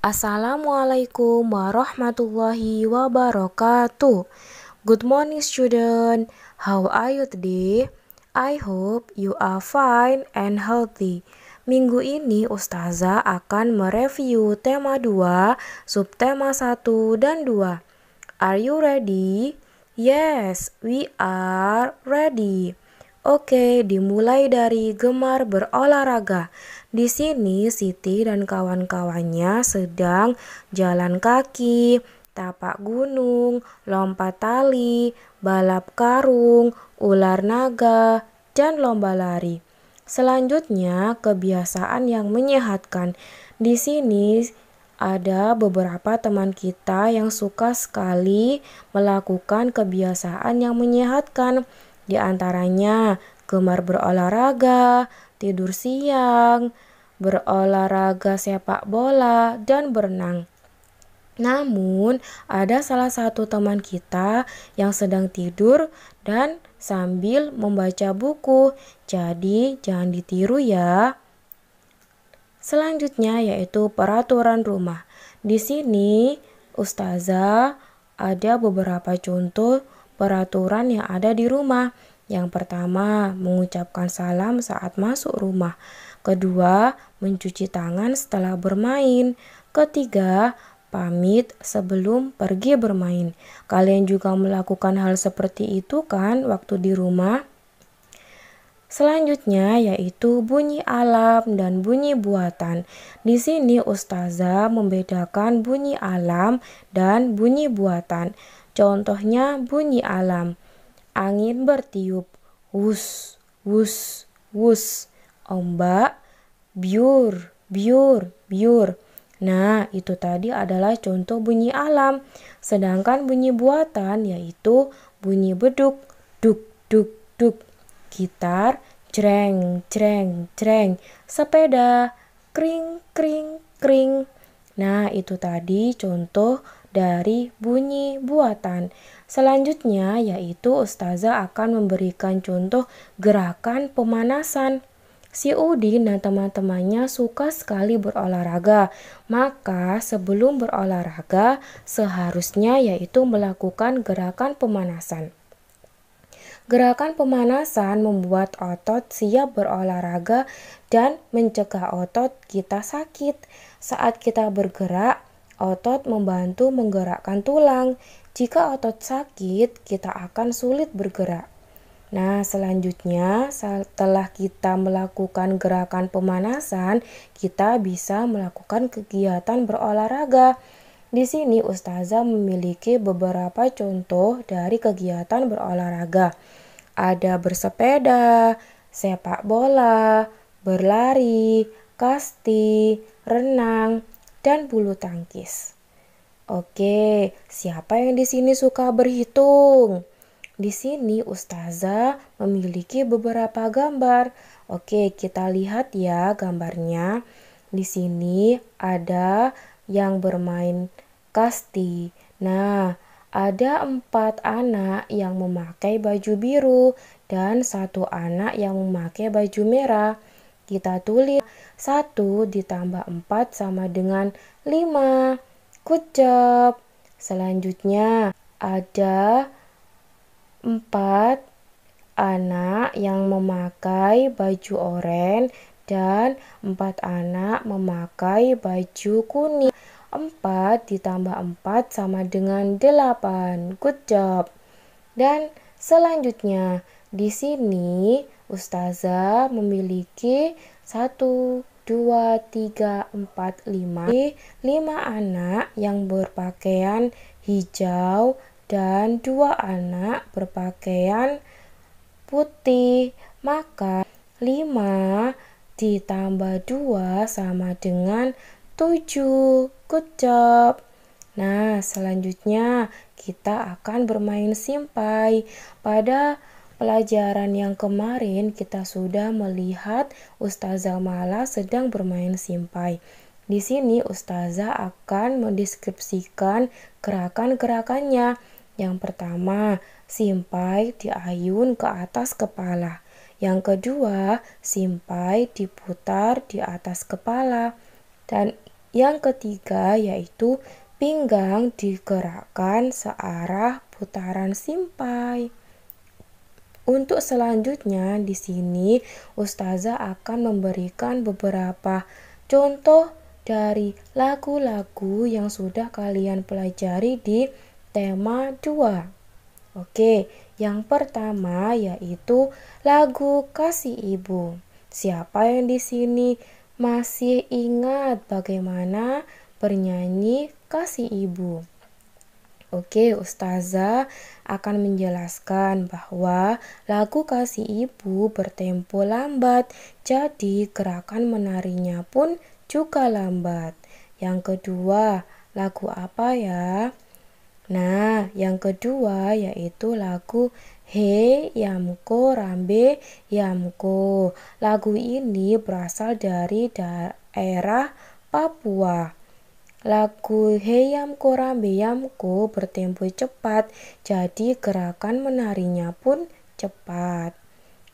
Assalamualaikum warahmatullahi wabarakatuh. Good morning student. How are you today? I hope you are fine and healthy. Minggu ini Ustazah akan mereview tema 2, subtema 1 dan 2. Are you ready? Yes, we are ready. Oke, dimulai dari gemar berolahraga. Di sini Siti dan kawan-kawannya sedang jalan kaki, tapak gunung, lompat tali, balap karung, ular naga, dan lomba lari. Selanjutnya, kebiasaan yang menyehatkan. Di sini ada beberapa teman kita yang suka sekali melakukan kebiasaan yang menyehatkan. Di antaranya gemar berolahraga, tidur siang, berolahraga sepak bola, dan berenang. Namun, ada salah satu teman kita yang sedang tidur dan sambil membaca buku, jadi jangan ditiru ya. Selanjutnya yaitu peraturan rumah. Di sini, ustazah ada beberapa contoh peraturan yang ada di rumah. Yang pertama, mengucapkan salam saat masuk rumah. Kedua, mencuci tangan setelah bermain. Ketiga, pamit sebelum pergi bermain. Kalian juga melakukan hal seperti itu kan waktu di rumah? Selanjutnya yaitu bunyi alam dan bunyi buatan. Di sini ustazah membedakan bunyi alam dan bunyi buatan. Contohnya bunyi alam. Angin bertiup, wus, wus, wus. Ombak, biur, biur, biur. Nah, itu tadi adalah contoh bunyi alam. Sedangkan bunyi buatan yaitu bunyi beduk, duk, duk, duk. Gitar, jreng, jreng, jreng. Sepeda, kring, kring, kring. Nah, itu tadi contoh dari bunyi buatan. Selanjutnya yaitu ustazah akan memberikan contoh gerakan pemanasan. Si Udin dan teman-temannya suka sekali berolahraga, maka sebelum berolahraga seharusnya yaitu melakukan gerakan pemanasan. Gerakan pemanasan membuat otot siap berolahraga dan mencegah otot kita sakit. Saat kita bergerak, otot membantu menggerakkan tulang. Jika otot sakit, kita akan sulit bergerak. Nah, selanjutnya setelah kita melakukan gerakan pemanasan, kita bisa melakukan kegiatan berolahraga. Di sini Ustazah memiliki beberapa contoh dari kegiatan berolahraga ada bersepeda, sepak bola, berlari, kasti, renang, dan bulu tangkis. Oke, siapa yang di sini suka berhitung? Di sini ustazah memiliki beberapa gambar. Oke, kita lihat ya gambarnya. Di sini ada yang bermain kasti. Nah, ada empat anak yang memakai baju biru dan satu anak yang memakai baju merah. Kita tulis satu ditambah empat sama dengan lima. Kucap. Selanjutnya ada empat anak yang memakai baju oranye dan empat anak memakai baju kuning. 4 ditambah 4 sama dengan 8. Good job. Dan selanjutnya, di sini ustazah memiliki 1 2 3 4 5 5 anak yang berpakaian hijau dan dua anak berpakaian putih. Maka 5 ditambah 2 sama dengan 7. Good job. Nah, selanjutnya kita akan bermain simpai. Pada pelajaran yang kemarin kita sudah melihat Ustazah Mala sedang bermain simpai. Di sini ustazah akan mendeskripsikan gerakan-gerakannya. Yang pertama, simpai diayun ke atas kepala. Yang kedua, simpai diputar di atas kepala. Dan yang ketiga yaitu pinggang digerakkan searah putaran simpai. Untuk selanjutnya di sini ustazah akan memberikan beberapa contoh dari lagu-lagu yang sudah kalian pelajari di tema 2. Oke, yang pertama yaitu lagu Kasih Ibu. Siapa yang di sini masih ingat bagaimana bernyanyi kasih ibu. Oke, Ustazah akan menjelaskan bahwa lagu Kasih Ibu bertempo lambat, jadi gerakan menarinya pun juga lambat. Yang kedua, lagu apa ya? Nah, yang kedua yaitu lagu He Yamko Rambe Yamko. Lagu ini berasal dari daerah Papua. Lagu Hey Yamko Rambe Yamko bertempo cepat, jadi gerakan menarinya pun cepat.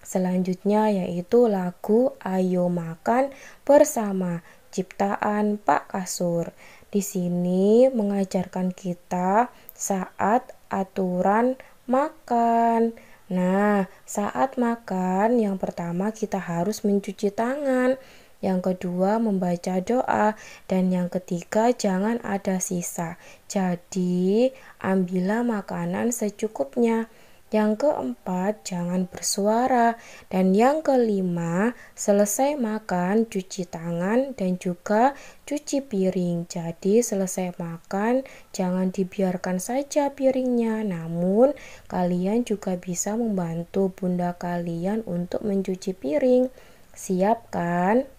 Selanjutnya yaitu lagu Ayo Makan Bersama ciptaan Pak Kasur. Di sini mengajarkan kita saat aturan makan. Nah, saat makan, yang pertama kita harus mencuci tangan, yang kedua membaca doa, dan yang ketiga jangan ada sisa. Jadi, ambillah makanan secukupnya. Yang keempat, jangan bersuara. Dan yang kelima, selesai makan, cuci tangan dan juga cuci piring. Jadi, selesai makan, jangan dibiarkan saja piringnya. Namun, kalian juga bisa membantu bunda kalian untuk mencuci piring. Siapkan,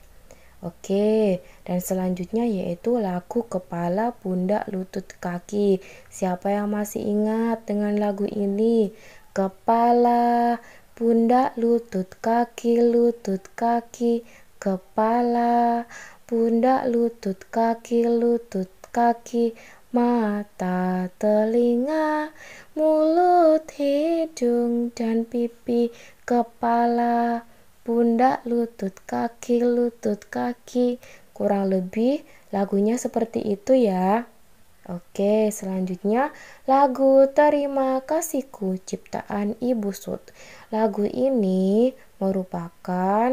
Oke, dan selanjutnya yaitu lagu kepala, bunda lutut, kaki. Siapa yang masih ingat dengan lagu ini? kepala, pundak, lutut, kaki, lutut, kaki, kepala, pundak, lutut, kaki, lutut, kaki, mata, telinga, mulut, hidung, dan pipi, kepala, pundak, lutut, kaki, lutut, kaki. Kurang lebih lagunya seperti itu ya. Oke, selanjutnya lagu Terima Kasihku ciptaan Ibu Sud. Lagu ini merupakan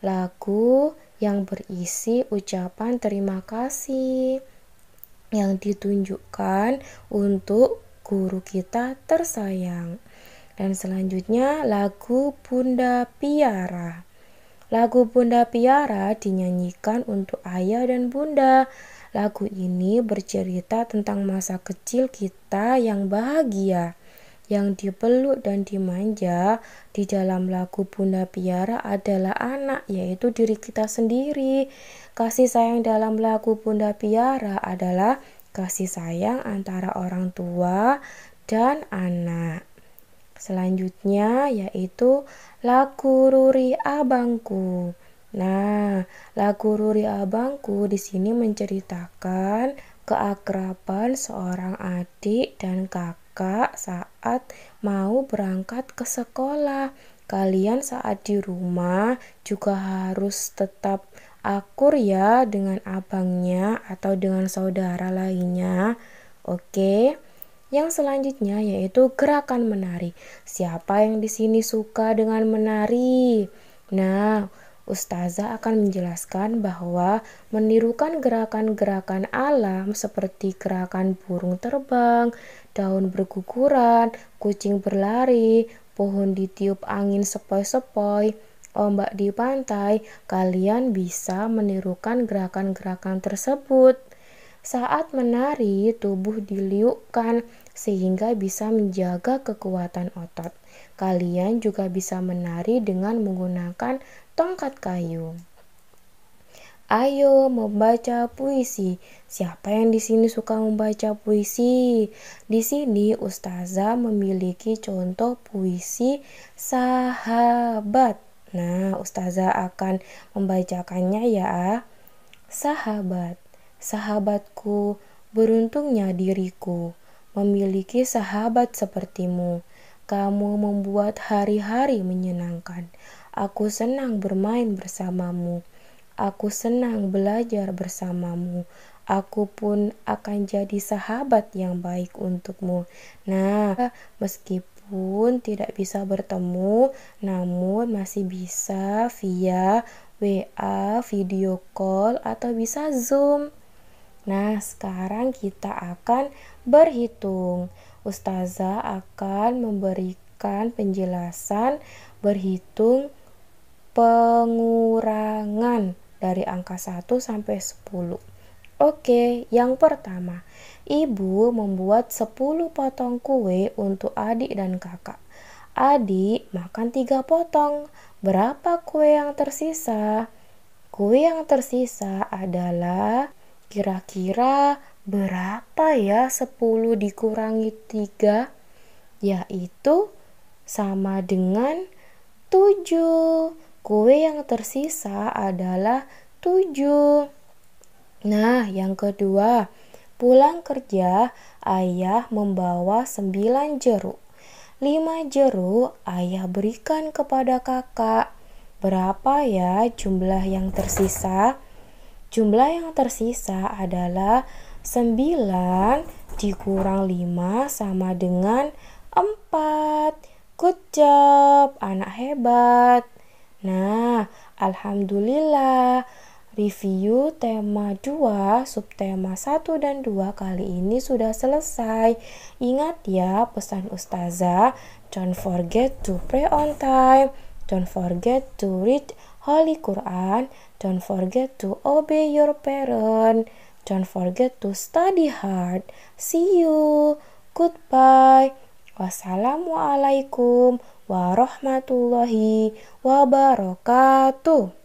lagu yang berisi ucapan terima kasih yang ditunjukkan untuk guru kita tersayang. Dan selanjutnya lagu Bunda Piara. Lagu Bunda Piara dinyanyikan untuk ayah dan bunda Lagu ini bercerita tentang masa kecil kita yang bahagia, yang dipeluk dan dimanja di dalam lagu Bunda Piara adalah anak, yaitu diri kita sendiri. Kasih sayang dalam lagu Bunda Piara adalah kasih sayang antara orang tua dan anak. Selanjutnya yaitu lagu Ruri Abangku. Nah, lagu Ruri Abangku di sini menceritakan keakraban seorang adik dan kakak saat mau berangkat ke sekolah. Kalian saat di rumah juga harus tetap akur ya dengan abangnya atau dengan saudara lainnya. Oke. Yang selanjutnya yaitu gerakan menari. Siapa yang di sini suka dengan menari? Nah, Ustazah akan menjelaskan bahwa menirukan gerakan-gerakan alam seperti gerakan burung terbang, daun berguguran, kucing berlari, pohon ditiup angin sepoi-sepoi, ombak di pantai, kalian bisa menirukan gerakan-gerakan tersebut. Saat menari, tubuh diliukkan sehingga bisa menjaga kekuatan otot. Kalian juga bisa menari dengan menggunakan tongkat kayu. Ayo membaca puisi. Siapa yang di sini suka membaca puisi? Di sini ustazah memiliki contoh puisi sahabat. Nah, ustazah akan membacakannya ya. Sahabat, sahabatku, beruntungnya diriku memiliki sahabat sepertimu kamu membuat hari-hari menyenangkan. Aku senang bermain bersamamu. Aku senang belajar bersamamu. Aku pun akan jadi sahabat yang baik untukmu. Nah, meskipun tidak bisa bertemu, namun masih bisa via WA, video call, atau bisa Zoom. Nah, sekarang kita akan berhitung ustazah akan memberikan penjelasan berhitung pengurangan dari angka 1 sampai 10. Oke, yang pertama, ibu membuat 10 potong kue untuk adik dan kakak. Adik makan 3 potong. Berapa kue yang tersisa? Kue yang tersisa adalah kira-kira berapa ya 10 dikurangi 3 yaitu sama dengan 7 kue yang tersisa adalah 7 nah yang kedua pulang kerja ayah membawa 9 jeruk 5 jeruk ayah berikan kepada kakak berapa ya jumlah yang tersisa jumlah yang tersisa adalah 9 dikurang 5 sama dengan 4. Good job, anak hebat. Nah, alhamdulillah. Review tema 2, subtema 1 dan 2 kali ini sudah selesai. Ingat ya pesan ustazah, don't forget to pray on time, don't forget to read Holy Quran, don't forget to obey your parent. Don't forget to study hard. See you. Goodbye. Wassalamualaikum warahmatullahi wabarakatuh.